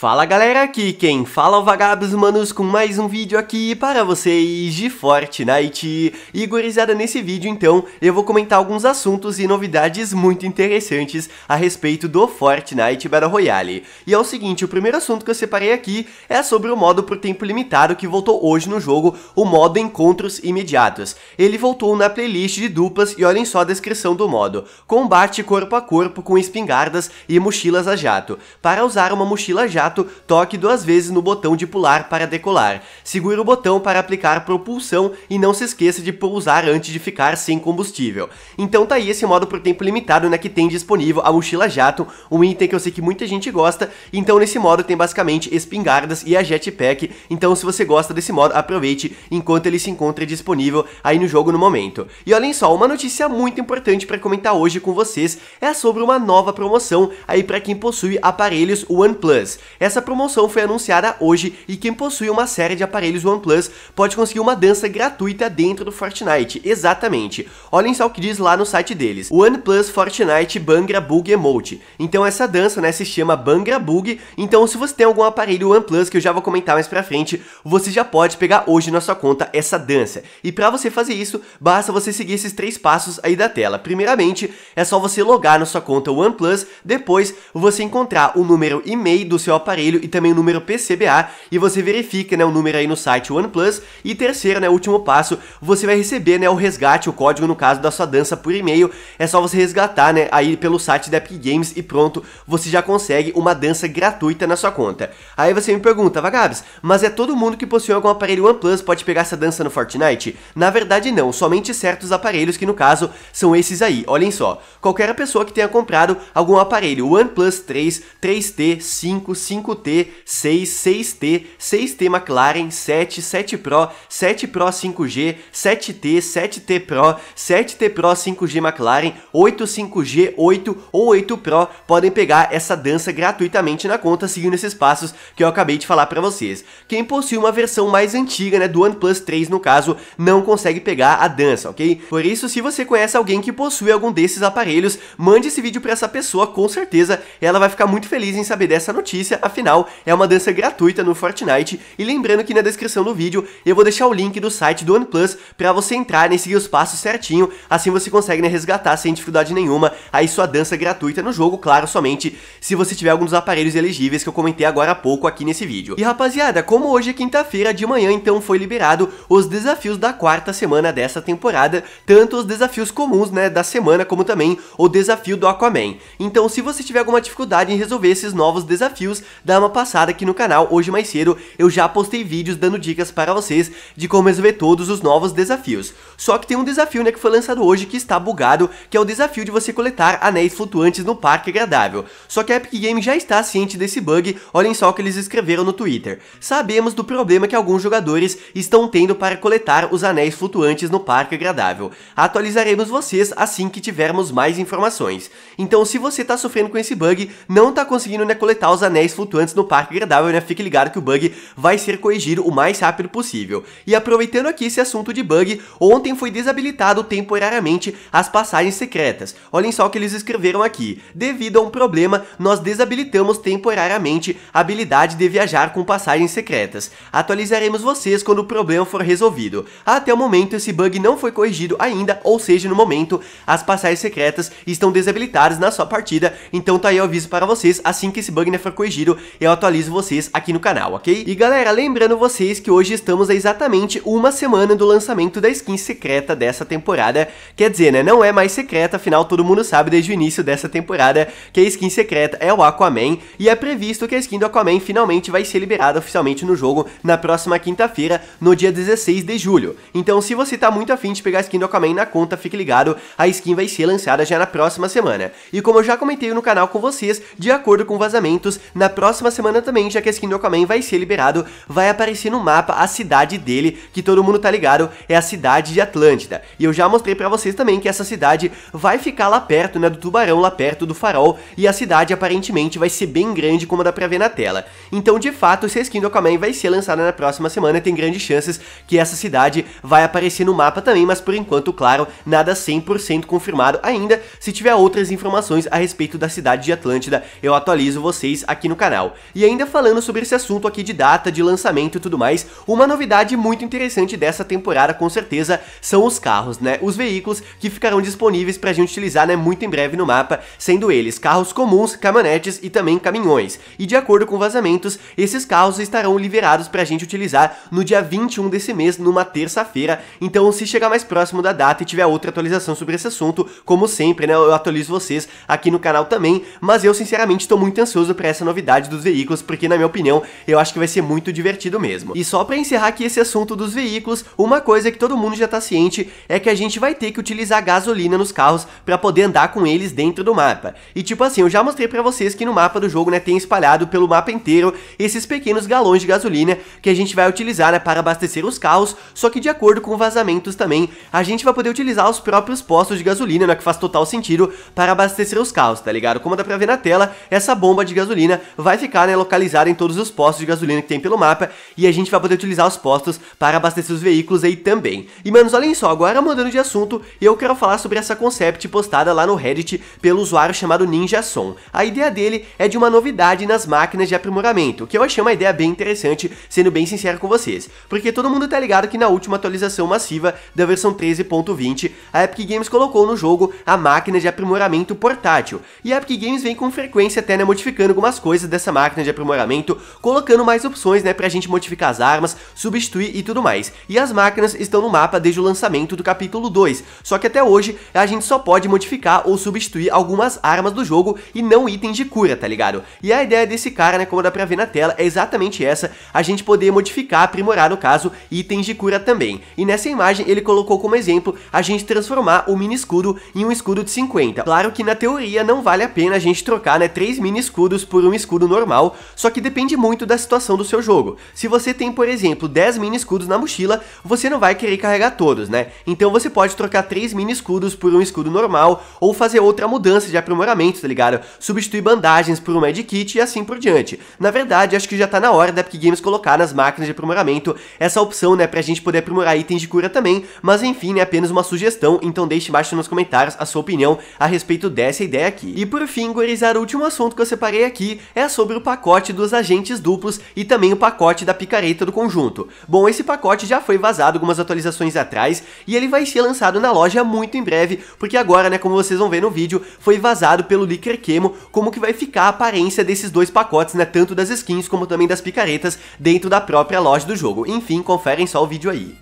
Fala galera, aqui quem fala é o Vagabos Humanos com mais um vídeo aqui para vocês de Fortnite. E gurizada, nesse vídeo então eu vou comentar alguns assuntos e novidades muito interessantes a respeito do Fortnite Battle Royale. E é o seguinte, o primeiro assunto que eu separei aqui é sobre o modo por tempo limitado que voltou hoje no jogo, o modo Encontros Imediatos. Ele voltou na playlist de duplas e olhem só a descrição do modo. Combate corpo a corpo com espingardas e mochilas a jato. Para usar uma mochila jato toque duas vezes no botão de pular para decolar. Segure o botão para aplicar propulsão e não se esqueça de pousar antes de ficar sem combustível. Então tá aí esse modo por tempo limitado, né, que tem disponível a mochila jato, um item que eu sei que muita gente gosta, então nesse modo tem basicamente espingardas e a jetpack, então se você gosta desse modo, aproveite enquanto ele se encontra disponível aí no jogo no momento. E olhem só, uma notícia muito importante para comentar hoje com vocês é sobre uma nova promoção aí para quem possui aparelhos OnePlus. Essa promoção foi anunciada hoje e quem possui uma série de aparelhos OnePlus pode conseguir uma dança gratuita dentro do Fortnite, exatamente. Olhem só o que diz lá no site deles, OnePlus Fortnite Bangra Bug Emote. Então essa dança né, se chama Bangra Bug, então se você tem algum aparelho OnePlus que eu já vou comentar mais pra frente, você já pode pegar hoje na sua conta essa dança. E pra você fazer isso, basta você seguir esses três passos aí da tela. Primeiramente, é só você logar na sua conta OnePlus, depois você encontrar o número e-mail do seu aparelho aparelho e também o número PCBA e você verifica né, o número aí no site OnePlus. E terceiro, né, último passo, você vai receber né, o resgate, o código no caso da sua dança por e-mail. É só você resgatar né, aí pelo site da Epic Games e pronto, você já consegue uma dança gratuita na sua conta. Aí você me pergunta, Vagabes, mas é todo mundo que possui algum aparelho OnePlus pode pegar essa dança no Fortnite? Na verdade não, somente certos aparelhos que no caso são esses aí, olhem só. Qualquer pessoa que tenha comprado algum aparelho OnePlus 3, 3T, 5, 5 5T, 6, 6T, 6T McLaren, 7, 7 Pro, 7 Pro 5G, 7T, 7T Pro, 7T Pro 5G McLaren, 8 5G, 8 ou 8 Pro podem pegar essa dança gratuitamente na conta seguindo esses passos que eu acabei de falar para vocês. Quem possui uma versão mais antiga, né, do OnePlus 3 no caso, não consegue pegar a dança, ok? Por isso, se você conhece alguém que possui algum desses aparelhos, mande esse vídeo para essa pessoa, com certeza ela vai ficar muito feliz em saber dessa notícia afinal é uma dança gratuita no Fortnite e lembrando que na descrição do vídeo eu vou deixar o link do site do OnePlus para você entrar e seguir os passos certinho, assim você consegue né, resgatar sem dificuldade nenhuma aí sua dança gratuita no jogo, claro, somente se você tiver alguns aparelhos elegíveis que eu comentei agora há pouco aqui nesse vídeo. E rapaziada, como hoje é quinta-feira de manhã, então foi liberado os desafios da quarta semana dessa temporada, tanto os desafios comuns, né, da semana, como também o desafio do Aquaman. Então, se você tiver alguma dificuldade em resolver esses novos desafios, dá uma passada aqui no canal. Hoje mais cedo eu já postei vídeos dando dicas para vocês de como resolver todos os novos desafios. Só que tem um desafio né, que foi lançado hoje que está bugado, que é o desafio de você coletar anéis flutuantes no parque agradável. Só que a Epic Games já está ciente desse bug, olhem só o que eles escreveram no Twitter. Sabemos do problema que alguns jogadores estão tendo para coletar os anéis flutuantes no parque agradável. Atualizaremos vocês assim que tivermos mais informações. Então se você está sofrendo com esse bug, não está conseguindo né, coletar os anéis flutuantes, flutuantes no parque agradável, né? Fique ligado que o bug vai ser corrigido o mais rápido possível. E aproveitando aqui esse assunto de bug, ontem foi desabilitado temporariamente as passagens secretas. Olhem só o que eles escreveram aqui. Devido a um problema, nós desabilitamos temporariamente a habilidade de viajar com passagens secretas. Atualizaremos vocês quando o problema for resolvido. Até o momento, esse bug não foi corrigido ainda, ou seja, no momento, as passagens secretas estão desabilitadas na sua partida, então tá aí o aviso para vocês, assim que esse bug né, for corrigido, eu atualizo vocês aqui no canal, ok? E galera, lembrando vocês que hoje estamos a exatamente uma semana do lançamento da skin secreta dessa temporada, quer dizer, né, não é mais secreta, afinal todo mundo sabe desde o início dessa temporada que a skin secreta é o Aquaman, e é previsto que a skin do Aquaman finalmente vai ser liberada oficialmente no jogo na próxima quinta-feira, no dia 16 de julho. Então se você tá muito afim de pegar a skin do Aquaman na conta, fique ligado, a skin vai ser lançada já na próxima semana. E como eu já comentei no canal com vocês, de acordo com vazamentos, na próxima próxima semana também, já que a skin do Aquaman vai ser liberado, vai aparecer no mapa a cidade dele, que todo mundo tá ligado, é a cidade de Atlântida. E eu já mostrei pra vocês também que essa cidade vai ficar lá perto, né, do tubarão, lá perto do farol, e a cidade aparentemente vai ser bem grande, como dá pra ver na tela. Então, de fato, se a skin do Aquaman vai ser lançada na próxima semana, tem grandes chances que essa cidade vai aparecer no mapa também, mas por enquanto, claro, nada 100% confirmado ainda. Se tiver outras informações a respeito da cidade de Atlântida, eu atualizo vocês aqui no canal canal. E ainda falando sobre esse assunto aqui de data, de lançamento e tudo mais, uma novidade muito interessante dessa temporada com certeza são os carros, né? Os veículos que ficarão disponíveis pra gente utilizar, né, muito em breve no mapa, sendo eles carros comuns, caminhonetes e também caminhões. E de acordo com vazamentos, esses carros estarão liberados pra gente utilizar no dia 21 desse mês, numa terça-feira. Então, se chegar mais próximo da data e tiver outra atualização sobre esse assunto, como sempre, né, eu atualizo vocês aqui no canal também, mas eu sinceramente estou muito ansioso para essa novidade jogabilidade dos veículos, porque na minha opinião, eu acho que vai ser muito divertido mesmo. E só para encerrar aqui esse assunto dos veículos, uma coisa que todo mundo já tá ciente é que a gente vai ter que utilizar gasolina nos carros para poder andar com eles dentro do mapa. E tipo assim, eu já mostrei para vocês que no mapa do jogo, né, tem espalhado pelo mapa inteiro esses pequenos galões de gasolina que a gente vai utilizar, né, para abastecer os carros, só que de acordo com vazamentos também, a gente vai poder utilizar os próprios postos de gasolina, né, que faz total sentido para abastecer os carros, tá ligado? Como dá pra ver na tela, essa bomba de gasolina vai vai ficar né, localizada em todos os postos de gasolina que tem pelo mapa e a gente vai poder utilizar os postos para abastecer os veículos aí também. E manos, olhem só, agora mudando de assunto, eu quero falar sobre essa concept postada lá no Reddit pelo usuário chamado Ninja_Son A ideia dele é de uma novidade nas máquinas de aprimoramento, que eu achei uma ideia bem interessante, sendo bem sincero com vocês, porque todo mundo tá ligado que na última atualização massiva da versão 13.20, a Epic Games colocou no jogo a máquina de aprimoramento portátil, e a Epic Games vem com frequência até né, modificando algumas coisas dessa essa máquina de aprimoramento, colocando mais opções, né, pra gente modificar as armas, substituir e tudo mais. E as máquinas estão no mapa desde o lançamento do capítulo 2, só que até hoje a gente só pode modificar ou substituir algumas armas do jogo e não itens de cura, tá ligado? E a ideia desse cara, né, como dá pra ver na tela, é exatamente essa, a gente poder modificar, aprimorar, no caso, itens de cura também. E nessa imagem ele colocou como exemplo a gente transformar o mini escudo em um escudo de 50. Claro que na teoria não vale a pena a gente trocar, né, três mini escudos por um escudo escudo normal, só que depende muito da situação do seu jogo. Se você tem, por exemplo, 10 mini escudos na mochila, você não vai querer carregar todos, né? Então você pode trocar 3 mini escudos por um escudo normal, ou fazer outra mudança de aprimoramento, tá ligado? Substituir bandagens por um medkit e assim por diante. Na verdade, acho que já tá na hora da Epic Games colocar nas máquinas de aprimoramento essa opção, né, pra gente poder aprimorar itens de cura também, mas enfim, é apenas uma sugestão, então deixe embaixo nos comentários a sua opinião a respeito dessa ideia aqui. E por fim, gurizar, o último assunto que eu separei aqui é sobre o pacote dos agentes duplos e também o pacote da picareta do conjunto. Bom, esse pacote já foi vazado algumas atualizações atrás e ele vai ser lançado na loja muito em breve, porque agora, né, como vocês vão ver no vídeo, foi vazado pelo Licker Kemo como que vai ficar a aparência desses dois pacotes, né, tanto das skins como também das picaretas dentro da própria loja do jogo. Enfim, conferem só o vídeo aí.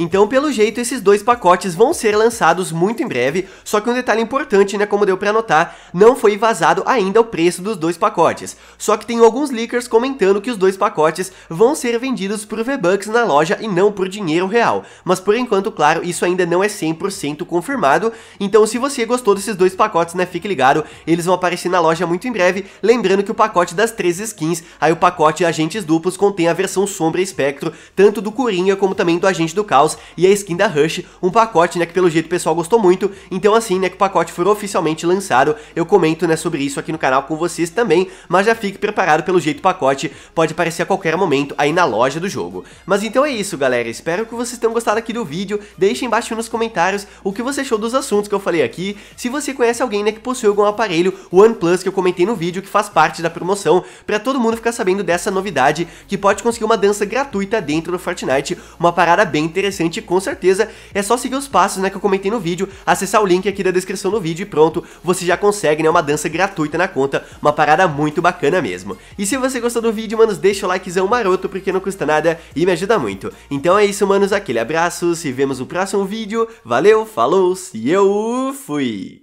Então, pelo jeito, esses dois pacotes vão ser lançados muito em breve, só que um detalhe importante, né, como deu pra notar, não foi vazado ainda o preço dos dois pacotes. Só que tem alguns leakers comentando que os dois pacotes vão ser vendidos por V-Bucks na loja e não por dinheiro real. Mas por enquanto, claro, isso ainda não é 100% confirmado, então se você gostou desses dois pacotes, né, fique ligado, eles vão aparecer na loja muito em breve, lembrando que o pacote das três skins, aí o pacote agentes duplos contém a versão sombra e espectro, tanto do Coringa como também do agente do caos, e a skin da Rush, um pacote, né, que pelo jeito o pessoal gostou muito, então assim, né, que o pacote for oficialmente lançado, eu comento, né, sobre isso aqui no canal com vocês também, mas já fique preparado pelo jeito o pacote pode aparecer a qualquer momento aí na loja do jogo. Mas então é isso, galera, espero que vocês tenham gostado aqui do vídeo, deixem embaixo nos comentários o que você achou dos assuntos que eu falei aqui, se você conhece alguém, né, que possui algum aparelho OnePlus que eu comentei no vídeo, que faz parte da promoção, pra todo mundo ficar sabendo dessa novidade, que pode conseguir uma dança gratuita dentro do Fortnite, uma parada bem interessante recente, com certeza, é só seguir os passos né, que eu comentei no vídeo, acessar o link aqui da descrição do vídeo e pronto, você já consegue né, uma dança gratuita na conta, uma parada muito bacana mesmo. E se você gostou do vídeo, manos, deixa o likezão maroto, porque não custa nada e me ajuda muito. Então é isso, manos, aquele abraço, se vemos no próximo vídeo, valeu, falou, e eu fui!